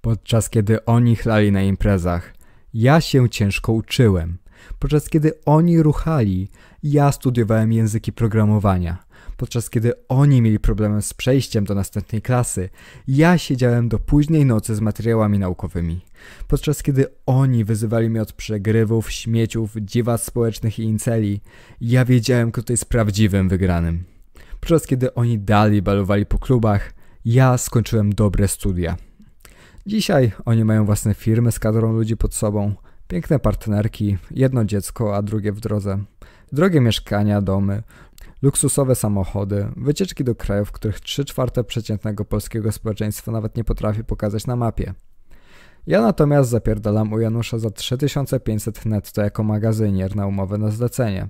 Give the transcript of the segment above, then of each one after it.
podczas kiedy oni chlali na imprezach. Ja się ciężko uczyłem. Podczas kiedy oni ruchali, ja studiowałem języki programowania. Podczas kiedy oni mieli problemy z przejściem do następnej klasy, ja siedziałem do późnej nocy z materiałami naukowymi. Podczas kiedy oni wyzywali mnie od przegrywów, śmieciów, dziwactw społecznych i inceli, ja wiedziałem, kto jest prawdziwym wygranym. Podczas kiedy oni dali balowali po klubach, ja skończyłem dobre studia. Dzisiaj oni mają własne firmy z kadrą ludzi pod sobą, piękne partnerki, jedno dziecko, a drugie w drodze, drogie mieszkania, domy, luksusowe samochody, wycieczki do krajów, których 3 czwarte przeciętnego polskiego społeczeństwa nawet nie potrafi pokazać na mapie. Ja natomiast zapierdalam u Janusza za 3500 netto jako magazynier na umowę na zlecenie.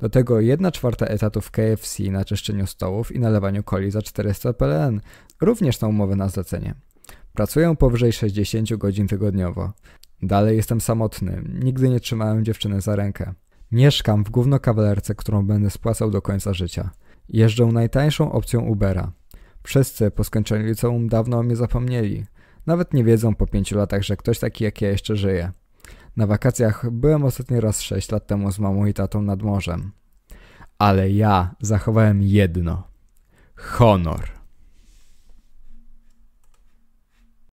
Do tego 1 czwarta etatu w KFC na czyszczeniu stołów i nalewaniu coli za 400 PLN, również na umowę na zlecenie. Pracuję powyżej 60 godzin tygodniowo. Dalej jestem samotny, nigdy nie trzymałem dziewczyny za rękę. Mieszkam w głównokawalerce, którą będę spłacał do końca życia. Jeżdżę najtańszą opcją Ubera. Wszyscy po skończeniu liceum dawno o mnie zapomnieli. Nawet nie wiedzą po pięciu latach, że ktoś taki jak ja jeszcze żyje. Na wakacjach byłem ostatni raz sześć lat temu z mamą i tatą nad morzem. Ale ja zachowałem jedno. Honor.